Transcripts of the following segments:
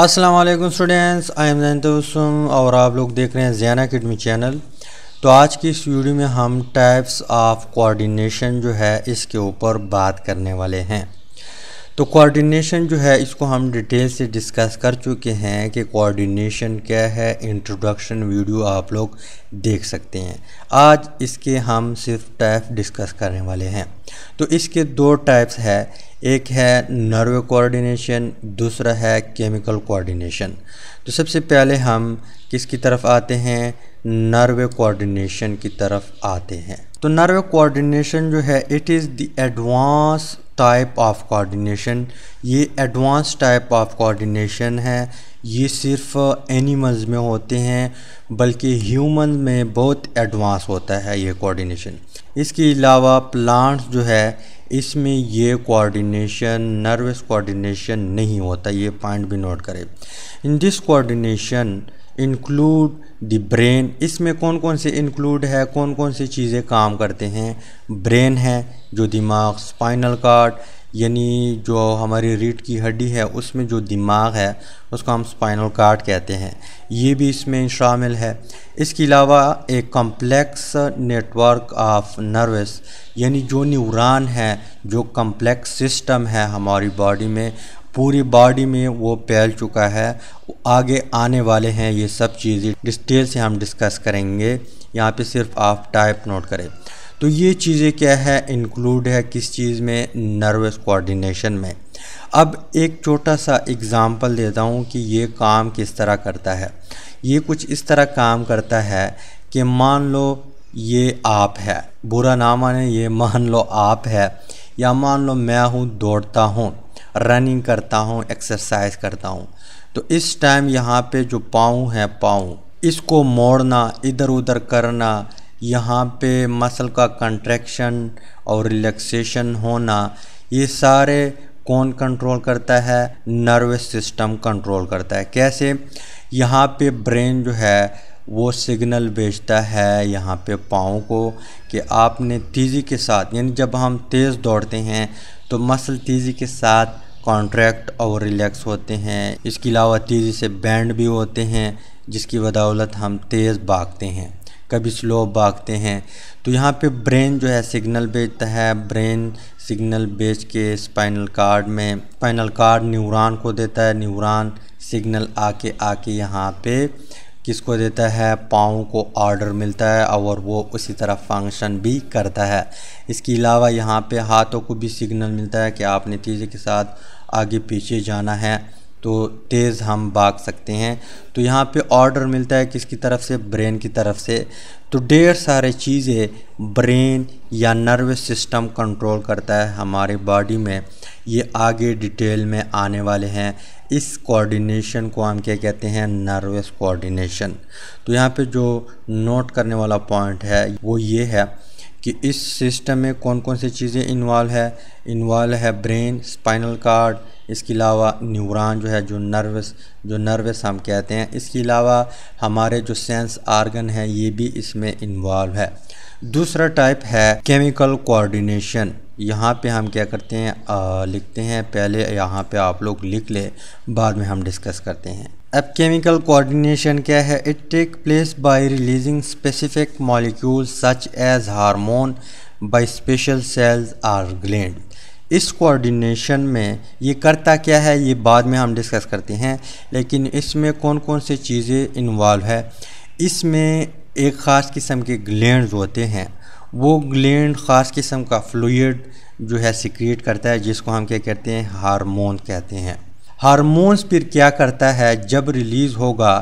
अस्सलाम वालेकुम students I am Zain Tabassum और आप लोग देख रहे हैं जैन अकेडमी चैनल तो आज की इस वीडियो में हम टाइप्स ऑफ कोऑर्डिनेशन जो है इसके ऊपर बात करने वाले हैं तो कोऑर्डिनेशन जो है इसको हम डिटेल से डिस्कस कर चुके हैं कि कोऑर्डिनेशन क्या है इंट्रोडक्शन वीडियो आप लोग देख सकते हैं आज इसके हम सिर्फ टाइप डिस्कस करने वाले हैं तो इसके दो टाइप्स है एक है नर्व कोऑर्डिनेशन दूसरा है केमिकल कोऑर्डिनेशन तो सबसे पहले हम किसकी तरफ आते हैं नर्व कोऑर्डिनेशन की तरफ आते हैं तो नर्व कोऑर्डिनेशन जो है it is the advance type of coordination ये एडवांस टाइप ऑफ कोऑर्डिनेशन है ये सिर्फ एनिमल्स में होते हैं बल्कि ह्यूमन में बहुत एडवांस होता है ये कोऑर्डिनेशन इसके अलावा प्लांट्स जो है इसमें ये कोऑर्डिनेशन नर्वस कोऑर्डिनेशन नहीं होता ये पॉइंट भी नोट करें in this coordination include the brain इसमें कौन कौन से इंक्लूड है कौन कौन सी चीज़ें काम करते हैं ब्रेन है जो दिमाग स्पाइनल कार्ड यानी जो हमारी रीढ़ की हड्डी है उसमें जो दिमाग है उसका हम स्पाइनल कार्ड कहते हैं ये भी इसमें शामिल है इसके अलावा एक कम्प्लेक्स नेटवर्क ऑफ नर्वस यानी जो न्यूरॉन है जो कम्प्लेक्स सिस्टम है हमारी बॉडी में पूरी बॉडी में वो फैल चुका है आगे आने वाले हैं ये सब चीज़ें डिटेल से हम डिस्कस करेंगे यहाँ पे सिर्फ आप टाइप नोट करें तो ये चीज़ें क्या है इंक्लूड है किस चीज़ में नर्वस कोऑर्डिनेशन में अब एक छोटा सा एग्ज़ाम्पल देता हूँ कि ये काम किस तरह करता है ये कुछ इस तरह काम करता है कि मान लो ये आप है बुरा ना माने ये मान लो आप है या मान लो मैं हूँ दौड़ता हूँ रनिंग करता हूँ एक्सरसाइज करता हूँ तो इस टाइम यहाँ पे जो पाँव है पाँव इसको मोड़ना इधर उधर करना यहाँ पे मसल का कंट्रैक्शन और रिलैक्सेशन होना ये सारे कौन कंट्रोल करता है नर्वस सिस्टम कंट्रोल करता है कैसे यहाँ पे ब्रेन जो है वो सिग्नल भेजता है यहाँ पे पाँव को कि आपने तेज़ी के साथ यानी जब हम तेज़ दौड़ते हैं तो मसल तेज़ी के साथ कॉन्ट्रैक्ट और रिलैक्स होते हैं इसके अलावा तेज़ी से बैंड भी होते हैं जिसकी बदौलत हम तेज़ भागते हैं कभी स्लो भागते हैं तो यहाँ पे ब्रेन जो है सिग्नल भेजता है ब्रेन सिग्नल भेज के स्पाइनल कार्ड में स्पाइनल कार्ड न्यूरॉन को देता है न्यूरॉन सिग्नल आके आके यहाँ पे किसको देता है पाँव को ऑर्डर मिलता है और वो उसी तरह फंक्शन भी करता है इसके अलावा यहाँ पे हाथों को भी सिग्नल मिलता है कि आपने तेज़ी के साथ आगे पीछे जाना है तो तेज़ हम भाग सकते हैं तो यहाँ पे ऑर्डर मिलता है किसकी तरफ से ब्रेन की तरफ से तो ढेर सारे चीज़ें ब्रेन या नर्वस सिस्टम कंट्रोल करता है हमारे बॉडी में ये आगे डिटेल में आने वाले हैं इस कोऑर्डिनेशन को हम क्या कहते हैं नर्वस कोऑर्डिनेशन तो यहाँ पे जो नोट करने वाला पॉइंट है वो ये है कि इस सिस्टम में कौन कौन सी चीज़ें इन्वॉल्व है इन्वॉल्व है ब्रेन स्पाइनल कार्ड इसके अलावा न्यूरान जो है जो नर्वस जो नर्वस हम कहते हैं इसके अलावा हमारे जो सेंस आर्गन है ये भी इसमें इन्वॉल्व है दूसरा टाइप है केमिकल कोऑर्डिनेशन यहाँ पे हम क्या करते हैं आ, लिखते हैं पहले यहाँ पे आप लोग लिख ले बाद में हम डिस्कस करते हैं अब केमिकल कोऑर्डिनेशन क्या है it take place by releasing specific molecule such as hormone by special cells or gland इस कोऑर्डिनेशन में ये करता क्या है ये बाद में हम डिस्कस करते हैं लेकिन इसमें कौन कौन से चीज़ें इन्वॉल्व है इसमें एक ख़ास किस्म के ग्लैंड होते हैं वो ग्लैंड ख़ास किस्म का फ्लूड जो है सिक्रिएट करता है जिसको हम क्या कहते हैं हारमोन कहते हैं हारमोन्स फिर क्या करता है जब रिलीज़ होगा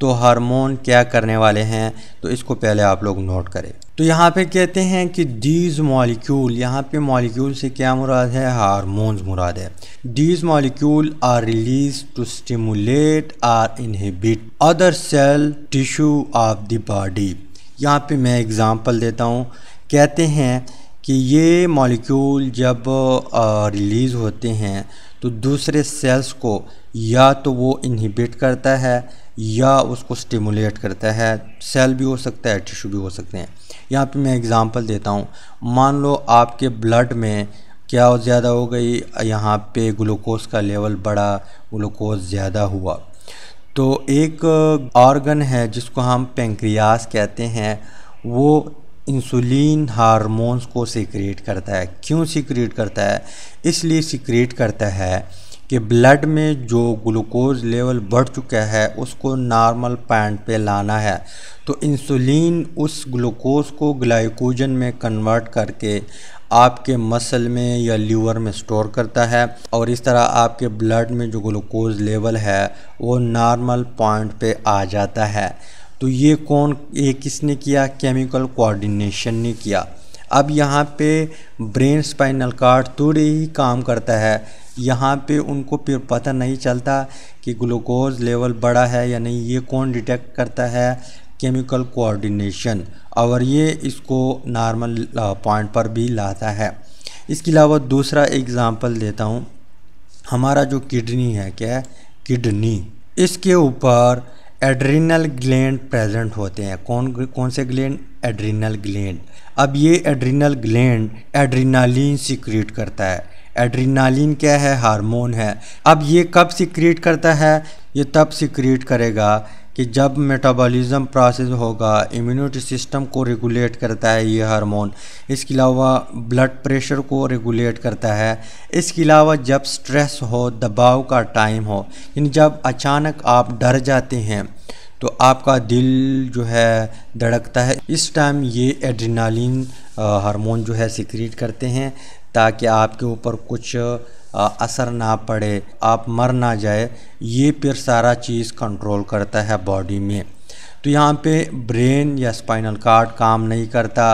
तो हारमोन क्या करने वाले हैं तो इसको पहले आप लोग नोट करें तो यहाँ पे कहते हैं कि डीज मॉलिक्यूल यहाँ पे मॉलिक्यूल से क्या मुराद है हारमोन्स मुराद है these molecule are release to stimulate or inhibit other cell tissue of the body यहाँ पे मैं एग्ज़ाम्पल देता हूँ कहते हैं कि ये मॉलिक्यूल जब रिलीज़ होते हैं तो दूसरे सेल्स को या तो वो इनहिबिट करता है या उसको स्टिमुलेट करता है सेल भी हो सकता है टिशू भी हो सकते हैं यहाँ पे मैं एग्ज़ाम्पल देता हूँ मान लो आपके ब्लड में क्या ज़्यादा हो गई यहाँ पे ग्लूकोज का लेवल बढ़ा ग्लूकोज ज़्यादा हुआ तो एक ऑर्गन है जिसको हम पेंक्रियास कहते हैं वो इंसुलिन हारमोन्स को सिक्रेट करता है क्यों सिक्रेट करता है इसलिए सिक्रेट करता है कि ब्लड में जो ग्लूकोज लेवल बढ़ चुका है उसको नॉर्मल पॉइंट पे लाना है तो इंसुलिन उस ग्लूकोज को ग्लाइकोजन में कन्वर्ट करके आपके मसल में या लीवर में स्टोर करता है और इस तरह आपके ब्लड में जो ग्लूकोज लेवल है वो नॉर्मल पॉइंट पे आ जाता है तो ये कौन ये किसने किया केमिकल कोऑर्डिनेशन ने किया अब यहाँ पे ब्रेन स्पाइनल कार्ड थोड़े ही काम करता है यहाँ पे उनको फिर पता नहीं चलता कि ग्लूकोज लेवल बड़ा है या नहीं ये कौन डिटेक्ट करता है केमिकल कोऑर्डिनेशन और ये इसको नॉर्मल पॉइंट पर भी लाता है इसके अलावा दूसरा एग्ज़ाम्पल देता हूँ हमारा जो किडनी है क्या किडनी इसके ऊपर एड्रीनल ग्लैंड प्रेजेंट होते हैं कौन कौन से ग्लैंड एड्रीनल ग्लैंड अब ये एड्रिनल ग्लैंड एड्रिनालिन सिक्रिएट करता है एड्रिनालिन क्या है हार्मोन है अब ये कब सिक्रिएट करता है ये तब सिक्रिएट करेगा कि जब मेटाबॉलिज्म प्रोसेस होगा इम्यूनिटी सिस्टम को रेगुलेट करता है ये हार्मोन इसके अलावा ब्लड प्रेशर को रेगुलेट करता है इसके अलावा जब स्ट्रेस हो दबाव का टाइम हो यानी जब अचानक आप डर जाते हैं तो आपका दिल जो है धड़कता है इस टाइम ये एड्रीनालिन हार्मोन जो है सिक्रीट करते हैं ताकि आपके ऊपर कुछ आ, असर ना पड़े आप मर ना जाए ये फिर सारा चीज़ कंट्रोल करता है बॉडी में तो यहाँ पे ब्रेन या स्पाइनल कार्ड काम नहीं करता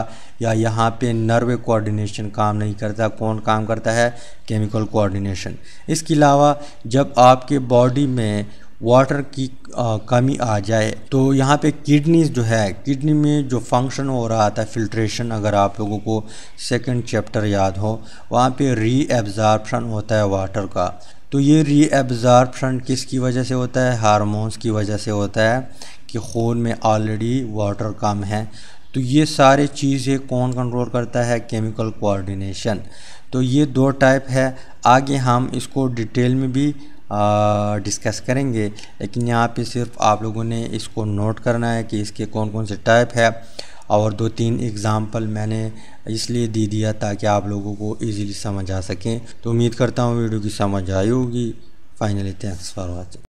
या यहाँ पे नर्व कोऑर्डिनेशन काम नहीं करता कौन काम करता है केमिकल कोऑर्डिनेशन इसके अलावा जब आपके बॉडी में वाटर की आ, कमी आ जाए तो यहाँ पे किडनीज जो है किडनी में जो फंक्शन हो रहा था फिल्ट्रेशन अगर आप लोगों को सेकंड चैप्टर याद हो वहाँ पे रीएब्ज़ार्बशन होता है वाटर का तो ये रीएब्ज़ार्बशन किसकी वजह से होता है हारमोन्स की वजह से होता है कि खून में ऑलरेडी वाटर कम है तो ये सारे चीज़ें कौन कंट्रोल करता है केमिकल कोऑर्डिनेशन तो ये दो टाइप है आगे हम इसको डिटेल में भी डिस्कस करेंगे लेकिन यहाँ पे सिर्फ आप लोगों ने इसको नोट करना है कि इसके कौन कौन से टाइप है और दो तीन एग्ज़ाम्पल मैंने इसलिए दे दिया ताकि आप लोगों को इजीली समझ आ सकें तो उम्मीद करता हूँ वीडियो की समझ आई होगी फाइनली थैंक्स फॉर वॉचिंग